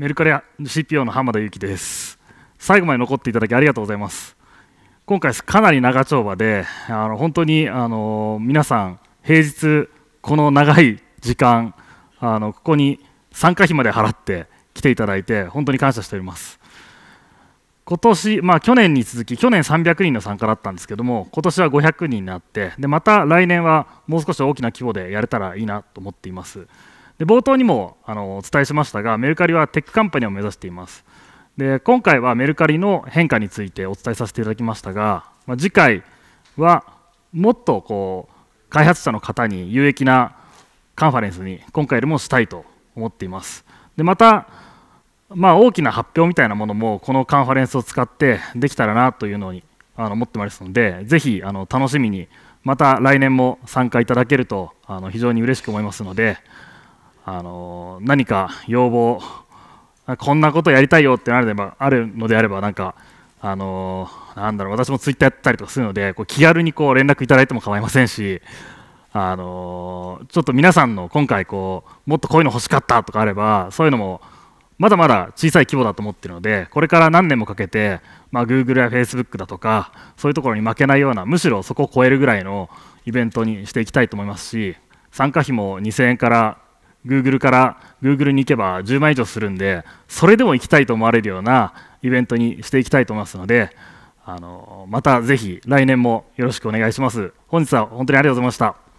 メルカリ CPO の浜田裕樹です最後まで残っていただきありがとうございます今回かなり長丁場であの本当にあの皆さん平日この長い時間あのここに参加費まで払って来ていただいて本当に感謝しております今年、まあ、去年に続き去年300人の参加だったんですけども今年は500人になってでまた来年はもう少し大きな規模でやれたらいいなと思っていますで冒頭にもあのお伝えしましたがメルカリはテックカンパニーを目指していますで今回はメルカリの変化についてお伝えさせていただきましたが、まあ、次回はもっとこう開発者の方に有益なカンファレンスに今回よりもしたいと思っていますでまた、まあ、大きな発表みたいなものもこのカンファレンスを使ってできたらなというのにあの思ってますのでぜひあの楽しみにまた来年も参加いただけるとあの非常に嬉しく思いますのであの何か要望こんなことやりたいよってなればあるのであればなんかあのなんだろう私もツイッターやったりとかするのでこう気軽にこう連絡いただいても構いませんしあのちょっと皆さんの今回こうもっとこういうの欲しかったとかあればそういうのもまだまだ小さい規模だと思ってるのでこれから何年もかけて、まあ、Google や Facebook だとかそういうところに負けないようなむしろそこを超えるぐらいのイベントにしていきたいと思いますし参加費も2000円から Google から Google に行けば10万以上するんでそれでも行きたいと思われるようなイベントにしていきたいと思いますのであのまたぜひ来年もよろしくお願いします本日は本当にありがとうございました